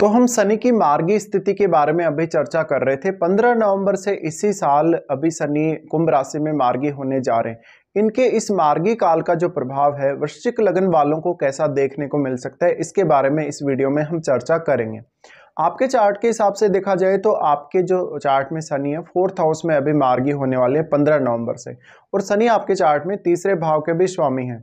तो हम शनि की मार्गी स्थिति के बारे में अभी चर्चा कर रहे थे 15 नवंबर से इसी साल अभी शनि कुंभ राशि में मार्गी होने जा रहे हैं इनके इस मार्गी काल का जो प्रभाव है वृश्चिक लगन वालों को कैसा देखने को मिल सकता है इसके बारे में इस वीडियो में हम चर्चा करेंगे आपके चार्ट के हिसाब से देखा जाए तो आपके जो चार्ट में शनि है फोर्थ हाउस में अभी मार्गी होने वाले हैं पंद्रह नवंबर से और शनि आपके चार्ट में तीसरे भाव के भी स्वामी हैं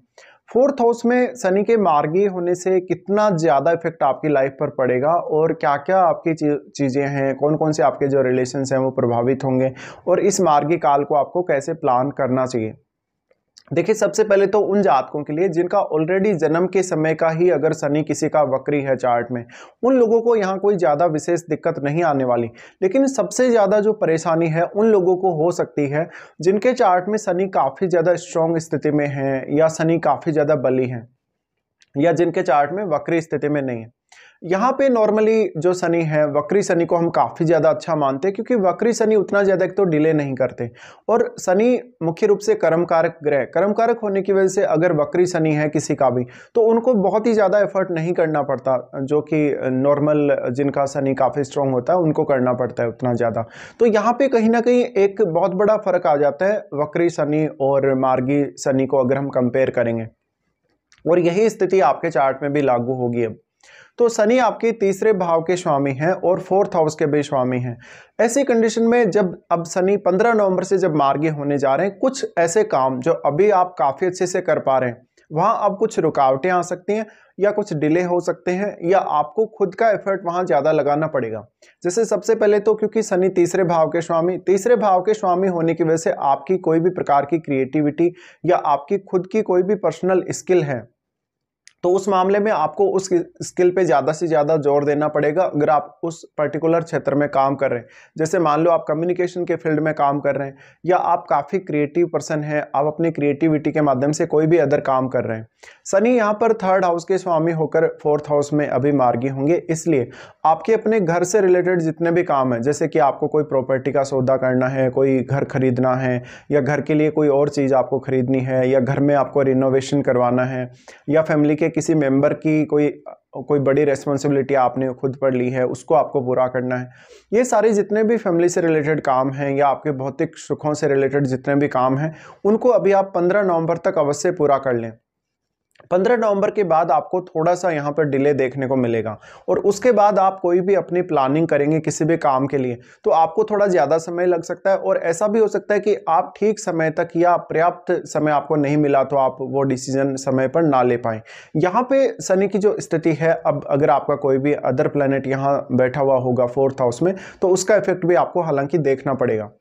फोर्थ हाउस में शनि के मार्गी होने से कितना ज़्यादा इफेक्ट आपकी लाइफ पर पड़ेगा और क्या क्या आपकी चीज़ें हैं कौन कौन से आपके जो रिलेशन्स हैं वो प्रभावित होंगे और इस मार्गी काल को आपको कैसे प्लान करना चाहिए देखिए सबसे पहले तो उन जातकों के लिए जिनका ऑलरेडी जन्म के समय का ही अगर शनि किसी का वक्री है चार्ट में उन लोगों को यहाँ कोई ज़्यादा विशेष दिक्कत नहीं आने वाली लेकिन सबसे ज़्यादा जो परेशानी है उन लोगों को हो सकती है जिनके चार्ट में शनि काफ़ी ज़्यादा स्ट्रांग स्थिति में है या शनि काफ़ी ज़्यादा बली हैं या जिनके चार्ट में वक्री स्थिति में नहीं है यहाँ पे नॉर्मली जो शनि है वक्री शनि को हम काफ़ी ज़्यादा अच्छा मानते हैं क्योंकि वक्री शनि उतना ज़्यादा तो डिले नहीं करते और शनि मुख्य रूप से कर्मकारक ग्रह कर्मकारक होने की वजह से अगर वक्री शनि है किसी का भी तो उनको बहुत ही ज़्यादा एफर्ट नहीं करना पड़ता जो कि नॉर्मल जिनका शनि काफ़ी स्ट्रांग होता है उनको करना पड़ता है उतना ज़्यादा तो यहाँ पर कहीं ना कहीं एक बहुत बड़ा फ़र्क आ जाता है वक्री शनि और मार्गी शनि को अगर हम कंपेयर करेंगे और यही स्थिति आपके चार्ट में भी लागू होगी अब तो शनि आपके तीसरे भाव के स्वामी हैं और फोर्थ हाउस के भी स्वामी हैं ऐसी कंडीशन में जब अब शनि 15 नवंबर से जब मार्गी होने जा रहे हैं कुछ ऐसे काम जो अभी आप काफ़ी अच्छे से कर पा रहे हैं वहाँ अब कुछ रुकावटें आ सकती हैं या कुछ डिले हो सकते हैं या आपको खुद का एफर्ट वहाँ ज़्यादा लगाना पड़ेगा जैसे सबसे पहले तो क्योंकि शनि तीसरे भाव के स्वामी तीसरे भाव के स्वामी होने की वजह से आपकी कोई भी प्रकार की क्रिएटिविटी या आपकी खुद की कोई भी पर्सनल स्किल है तो उस मामले में आपको उस स्किल पे ज़्यादा से ज़्यादा जोर देना पड़ेगा अगर आप उस पर्टिकुलर क्षेत्र में काम कर रहे हैं जैसे मान लो आप कम्युनिकेशन के फील्ड में काम कर रहे हैं या आप काफ़ी क्रिएटिव पर्सन हैं आप अपनी क्रिएटिविटी के माध्यम से कोई भी अदर काम कर रहे हैं सनी यहाँ पर थर्ड हाउस के स्वामी होकर फोर्थ हाउस में अभी मार्गी होंगे इसलिए आपके अपने घर से रिलेटेड जितने भी काम हैं जैसे कि आपको कोई प्रॉपर्टी का सौदा करना है कोई घर खरीदना है या घर के लिए कोई और चीज़ आपको खरीदनी है या घर में आपको रिनोवेशन करवाना है या फैमिली के किसी मेंबर की कोई कोई बड़ी रेस्पॉन्सिबिलिटी आपने खुद पर ली है उसको आपको पूरा करना है ये सारे जितने भी फैमिली से रिलेटेड काम हैं या आपके भौतिक सुखों से रिलेटेड जितने भी काम हैं उनको अभी आप पंद्रह नवंबर तक अवश्य पूरा कर लें पंद्रह नवंबर के बाद आपको थोड़ा सा यहाँ पर डिले देखने को मिलेगा और उसके बाद आप कोई भी अपनी प्लानिंग करेंगे किसी भी काम के लिए तो आपको थोड़ा ज़्यादा समय लग सकता है और ऐसा भी हो सकता है कि आप ठीक समय तक या पर्याप्त समय आपको नहीं मिला तो आप वो डिसीजन समय पर ना ले पाएँ यहाँ पे शनि की जो स्थिति है अब अगर आपका कोई भी अदर प्लानट यहाँ बैठा हुआ होगा फोर्थ हाउस में तो उसका इफेक्ट भी आपको हालांकि देखना पड़ेगा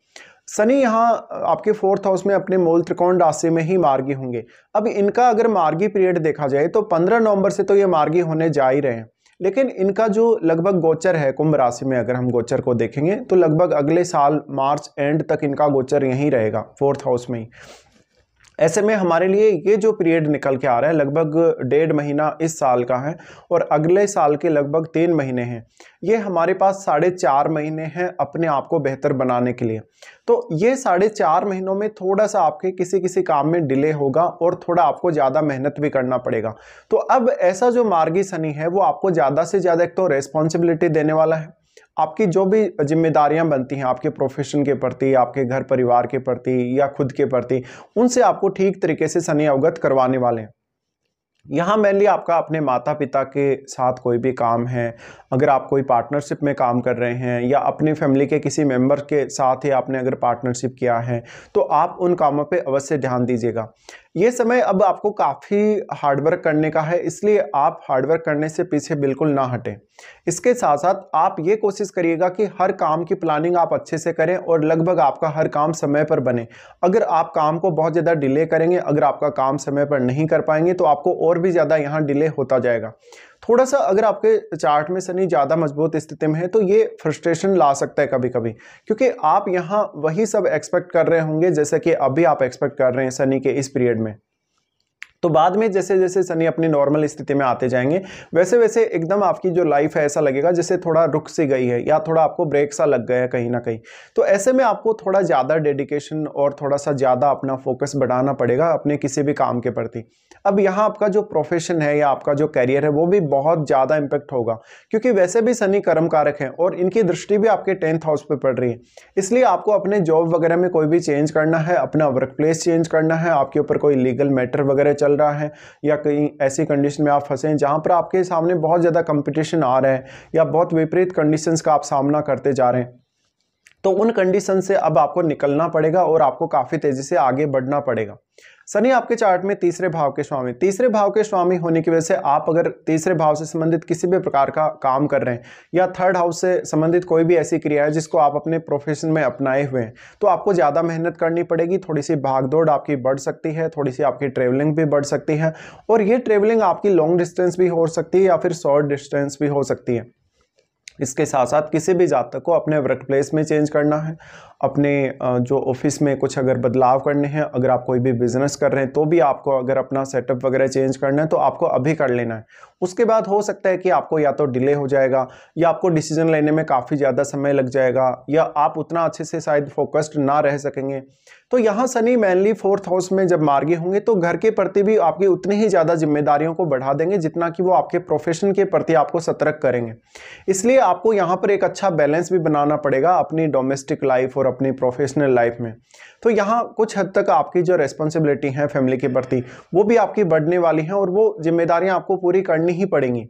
सनी यहाँ आपके फोर्थ हाउस में अपने मूल त्रिकोण राशि में ही मार्गी होंगे अब इनका अगर मार्गी पीरियड देखा जाए तो 15 नवंबर से तो ये मार्गी होने जा ही रहे हैं लेकिन इनका जो लगभग गोचर है कुंभ राशि में अगर हम गोचर को देखेंगे तो लगभग अगले साल मार्च एंड तक इनका गोचर यहीं रहेगा फोर्थ हाउस में ही ऐसे में हमारे लिए ये जो पीरियड निकल के आ रहा है लगभग डेढ़ महीना इस साल का है और अगले साल के लगभग तीन महीने हैं ये हमारे पास साढ़े चार महीने हैं अपने आप को बेहतर बनाने के लिए तो ये साढ़े चार महीनों में थोड़ा सा आपके किसी किसी काम में डिले होगा और थोड़ा आपको ज़्यादा मेहनत भी करना पड़ेगा तो अब ऐसा जो मार्गी सनी है वो आपको ज़्यादा से ज़्यादा एक तो रेस्पॉन्सिबिलिटी देने वाला है आपकी जो भी जिम्मेदारियां बनती हैं आपके प्रोफेशन के प्रति आपके घर परिवार के प्रति या खुद के प्रति उनसे आपको ठीक तरीके से शनि अवगत करवाने वाले हैं यहाँ मेनली आपका अपने माता पिता के साथ कोई भी काम है अगर आप कोई पार्टनरशिप में काम कर रहे हैं या अपनी फैमिली के किसी मेंबर के साथ ही आपने अगर पार्टनरशिप किया है तो आप उन कामों पे अवश्य ध्यान दीजिएगा ये समय अब आपको काफ़ी हार्डवर्क करने का है इसलिए आप हार्डवर्क करने से पीछे बिल्कुल ना हटें इसके साथ साथ आप ये कोशिश करिएगा कि हर काम की प्लानिंग आप अच्छे से करें और लगभग आपका हर काम समय पर बने अगर आप काम को बहुत ज़्यादा डिले करेंगे अगर आपका काम समय पर नहीं कर पाएंगे तो आपको और भी ज़्यादा यहाँ डिले होता जाएगा थोड़ा सा अगर आपके चार्ट में शनि ज़्यादा मजबूत स्थिति में है तो ये फ्रस्ट्रेशन ला सकता है कभी कभी क्योंकि आप यहाँ वही सब एक्सपेक्ट कर रहे होंगे जैसे कि अभी आप एक्सपेक्ट कर रहे हैं शनि के इस पीरियड में तो बाद में जैसे जैसे शनि अपनी नॉर्मल स्थिति में आते जाएंगे वैसे वैसे एकदम आपकी जो लाइफ है ऐसा लगेगा जैसे थोड़ा रुक सी गई है या थोड़ा आपको ब्रेक सा लग गया है कहीं ना कहीं तो ऐसे में आपको थोड़ा ज़्यादा डेडिकेशन और थोड़ा सा ज़्यादा अपना फोकस बढ़ाना पड़ेगा अपने किसी भी काम के प्रति अब यहाँ आपका जो प्रोफेशन है या आपका जो करियर है वो भी बहुत ज़्यादा इम्पैक्ट होगा क्योंकि वैसे भी शनि कर्म कारक हैं और इनकी दृष्टि भी आपके टेंथ हाउस पर पड़ रही है इसलिए आपको अपने जॉब वगैरह में कोई भी चेंज करना है अपना वर्क प्लेस चेंज करना है आपके ऊपर कोई लीगल मैटर वगैरह चल चल रहा है या कहीं ऐसी कंडीशन में आप फंसे हैं जहाँ पर आपके सामने बहुत ज़्यादा कंपटीशन आ रहा है या बहुत विपरीत कंडीशंस का आप सामना करते जा रहे हैं तो उन कंडीशन से अब आपको निकलना पड़ेगा और आपको काफ़ी तेज़ी से आगे बढ़ना पड़ेगा सनी आपके चार्ट में तीसरे भाव के स्वामी तीसरे भाव के स्वामी होने की वजह से आप अगर तीसरे भाव से संबंधित किसी भी प्रकार का काम कर रहे हैं या थर्ड हाउस से संबंधित कोई भी ऐसी क्रिया है जिसको आप अपने प्रोफेशन में अपनाए हुए हैं तो आपको ज़्यादा मेहनत करनी पड़ेगी थोड़ी सी भागदौड़ आपकी बढ़ सकती है थोड़ी सी आपकी ट्रेवलिंग भी बढ़ सकती है और ये ट्रेवलिंग आपकी लॉन्ग डिस्टेंस भी हो सकती है या फिर शॉर्ट डिस्टेंस भी हो सकती है इसके साथ साथ किसी भी जातक को अपने वर्क प्लेस में चेंज करना है अपने जो ऑफिस में कुछ अगर बदलाव करने हैं अगर आप कोई भी बिज़नेस कर रहे हैं तो भी आपको अगर अपना सेटअप वगैरह चेंज करना है तो आपको अभी कर लेना है उसके बाद हो सकता है कि आपको या तो डिले हो जाएगा या आपको डिसीजन लेने में काफ़ी ज़्यादा समय लग जाएगा या आप उतना अच्छे से शायद फोकस्ड ना रह सकेंगे तो यहाँ शनि मेनली फोर्थ हाउस में जब मार्गे होंगे तो घर के प्रति भी आपकी उतनी ही ज़्यादा जिम्मेदारियों को बढ़ा देंगे जितना कि वो आपके प्रोफेशन के प्रति आपको सतर्क करेंगे इसलिए आपको यहाँ पर एक अच्छा बैलेंस भी बनाना पड़ेगा अपनी डोमेस्टिक लाइफ और अपनी प्रोफेशनल लाइफ में तो यहाँ कुछ हद तक आपकी जो रेस्पॉन्सिबिलिटी है फैमिली के प्रति वो भी आपकी बढ़ने वाली हैं और वो जिम्मेदारियाँ आपको पूरी करनी ही पड़ेंगी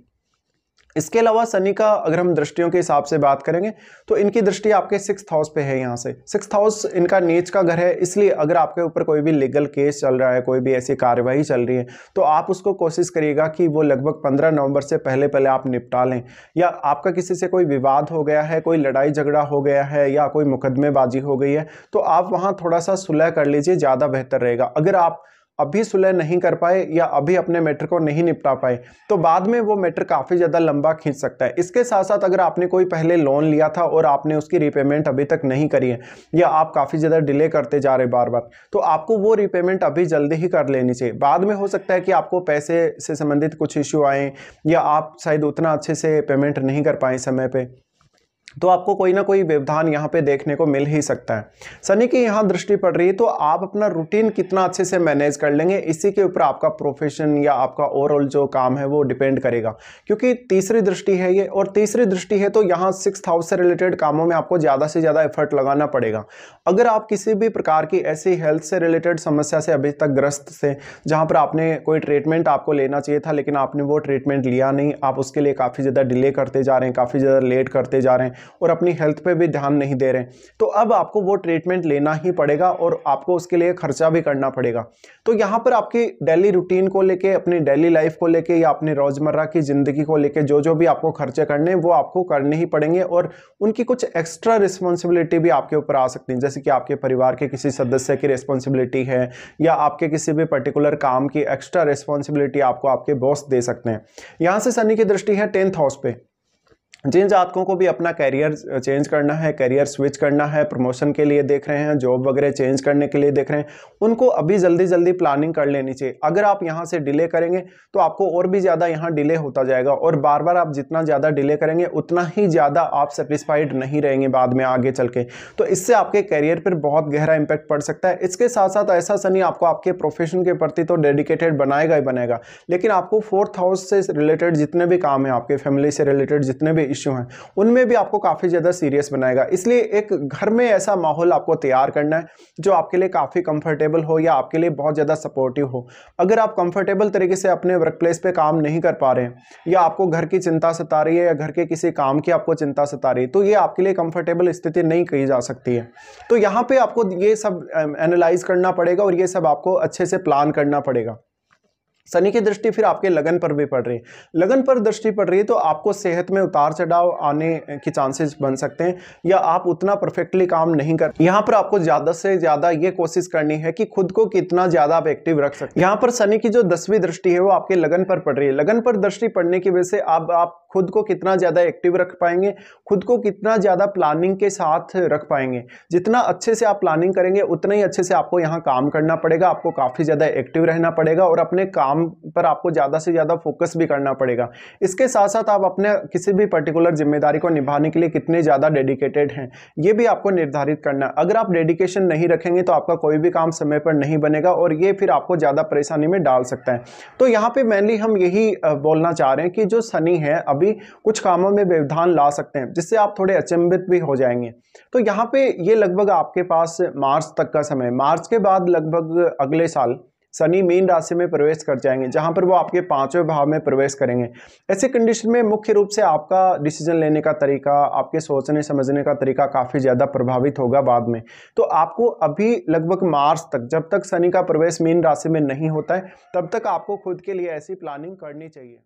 इसके अलावा शनि का अगर हम दृष्टियों के हिसाब से बात करेंगे तो इनकी दृष्टि आपके सिक्स हाउस पे है यहाँ से सिक्स हाउस इनका नीच का घर है इसलिए अगर आपके ऊपर कोई भी लीगल केस चल रहा है कोई भी ऐसी कार्यवाही चल रही है तो आप उसको कोशिश करिएगा कि वो लगभग पंद्रह नवंबर से पहले पहले आप निपटा लें या आपका किसी से कोई विवाद हो गया है कोई लड़ाई झगड़ा हो गया है या कोई मुकदमेबाजी हो गई है तो आप वहाँ थोड़ा सा सुलह कर लीजिए ज़्यादा बेहतर रहेगा अगर आप अभी सुलह नहीं कर पाए या अभी अपने मैटर को नहीं निपटा पाए तो बाद में वो मैटर काफ़ी ज़्यादा लंबा खींच सकता है इसके साथ साथ अगर आपने कोई पहले लोन लिया था और आपने उसकी रिपेमेंट अभी तक नहीं करी है या आप काफ़ी ज़्यादा डिले करते जा रहे बार बार तो आपको वो रिपेमेंट अभी जल्दी ही कर लेनी चाहिए बाद में हो सकता है कि आपको पैसे से संबंधित कुछ इश्यू आए या आप शायद उतना अच्छे से पेमेंट नहीं कर पाए समय पर तो आपको कोई ना कोई व्यवधान यहाँ पे देखने को मिल ही सकता है सनी की यहाँ दृष्टि पड़ रही है तो आप अपना रूटीन कितना अच्छे से मैनेज कर लेंगे इसी के ऊपर आपका प्रोफेशन या आपका ओवरऑल जो काम है वो डिपेंड करेगा क्योंकि तीसरी दृष्टि है ये और तीसरी दृष्टि है तो यहाँ सिक्स हाउस से रिलेटेड कामों में आपको ज़्यादा से ज़्यादा एफर्ट लगाना पड़ेगा अगर आप किसी भी प्रकार की ऐसी हेल्थ से रिलेटेड समस्या से अभी तक ग्रस्त थे जहाँ पर आपने कोई ट्रीटमेंट आपको लेना चाहिए था लेकिन आपने वो ट्रीटमेंट लिया नहीं आप उसके लिए काफ़ी ज़्यादा डिले करते जा रहे हैं काफ़ी ज़्यादा लेट करते जा रहे हैं और अपनी हेल्थ पे भी ध्यान नहीं दे रहे तो अब आपको वो ट्रीटमेंट लेना ही पड़ेगा और आपको उसके लिए खर्चा भी करना पड़ेगा तो यहाँ पर आपकी डेली रूटीन को लेके अपनी डेली लाइफ को लेके या अपनी रोज़मर्रा की ज़िंदगी को लेके जो जो भी आपको खर्चे करने हैं वो आपको करने ही पड़ेंगे और उनकी कुछ एक्स्ट्रा रिस्पॉन्सिबिलिटी भी आपके ऊपर आ सकती है जैसे कि आपके परिवार के किसी सदस्य की रिस्पॉन्सिबिलिटी है या आपके किसी भी पर्टिकुलर काम की एक्स्ट्रा रिस्पॉन्सिबिलिटी आपको आपके बॉस दे सकते हैं यहाँ से शनि की दृष्टि है टेंथ हाउस पे जिन जातकों को भी अपना कैरियर चेंज करना है कैरियर स्विच करना है प्रमोशन के लिए देख रहे हैं जॉब वगैरह चेंज करने के लिए देख रहे हैं उनको अभी जल्दी जल्दी प्लानिंग कर लेनी चाहिए अगर आप यहाँ से डिले करेंगे तो आपको और भी ज़्यादा यहाँ डिले होता जाएगा और बार बार आप जितना ज़्यादा डिले करेंगे उतना ही ज़्यादा आप सेटिस्फाइड नहीं रहेंगे बाद में आगे चल के तो इससे आपके करियर पर बहुत गहरा इम्पैक्ट पड़ सकता है इसके साथ साथ ऐसा सनी आपको आपके प्रोफेशन के प्रति तो डेडिकेटेड बनाएगा ही बनेगा लेकिन आपको फोर्थ हाउस से रिलेटेड जितने भी काम हैं आपके फैमिली से रिलेटेड जितने भी इश्यू हैं उनमें भी आपको काफ़ी ज़्यादा सीरियस बनाएगा इसलिए एक घर में ऐसा माहौल आपको तैयार करना है जो आपके लिए काफ़ी कंफर्टेबल हो या आपके लिए बहुत ज़्यादा सपोर्टिव हो अगर आप कंफर्टेबल तरीके से अपने वर्क प्लेस पर काम नहीं कर पा रहे हैं या आपको घर की चिंता सता रही है या घर के किसी काम की आपको चिंता सता रही है तो ये आपके लिए कंफर्टेबल स्थिति नहीं कही जा सकती है तो यहाँ पर आपको ये सब एनालाइज करना पड़ेगा और ये सब आपको अच्छे से प्लान करना पड़ेगा शनि की दृष्टि फिर आपके लगन पर भी पड़ रही है लगन पर दृष्टि पड़ रही है तो आपको सेहत में उतार चढ़ाव आने के चांसेस बन सकते हैं या आप उतना परफेक्टली काम नहीं कर यहाँ पर आपको ज़्यादा से ज़्यादा ये कोशिश करनी है कि खुद को कितना ज़्यादा आप एक्टिव रख सकते यहाँ पर शनि की जो दसवीं दृष्टि है वो आपके लगन पर पड़ रही है लगन पर दृष्टि पड़ने की वजह से आप आप खुद को कितना ज़्यादा एक्टिव रख पाएंगे खुद को कितना ज़्यादा प्लानिंग के साथ रख पाएंगे जितना अच्छे से आप प्लानिंग करेंगे उतना ही अच्छे से आपको यहाँ काम करना पड़ेगा आपको काफ़ी ज़्यादा एक्टिव रहना पड़ेगा और अपने काम काम पर आपको ज़्यादा से ज़्यादा फोकस भी करना पड़ेगा इसके साथ साथ आप अपने किसी भी पर्टिकुलर जिम्मेदारी को निभाने के लिए कितने ज़्यादा डेडिकेटेड हैं ये भी आपको निर्धारित करना अगर आप डेडिकेशन नहीं रखेंगे तो आपका कोई भी काम समय पर नहीं बनेगा और ये फिर आपको ज़्यादा परेशानी में डाल सकता है तो यहाँ पर मेनली हम यही बोलना चाह रहे हैं कि जो शनि है अभी कुछ कामों में व्यवधान ला सकते हैं जिससे आप थोड़े अचंभित भी हो जाएंगे तो यहाँ पे ये लगभग आपके पास मार्च तक का समय मार्च के बाद लगभग अगले साल शनि मीन राशि में प्रवेश कर जाएंगे जहां पर वो आपके पांचवें भाव में प्रवेश करेंगे ऐसे कंडीशन में मुख्य रूप से आपका डिसीजन लेने का तरीका आपके सोचने समझने का तरीका काफ़ी ज़्यादा प्रभावित होगा बाद में तो आपको अभी लगभग मार्च तक जब तक शनि का प्रवेश मीन राशि में नहीं होता है तब तक आपको खुद के लिए ऐसी प्लानिंग करनी चाहिए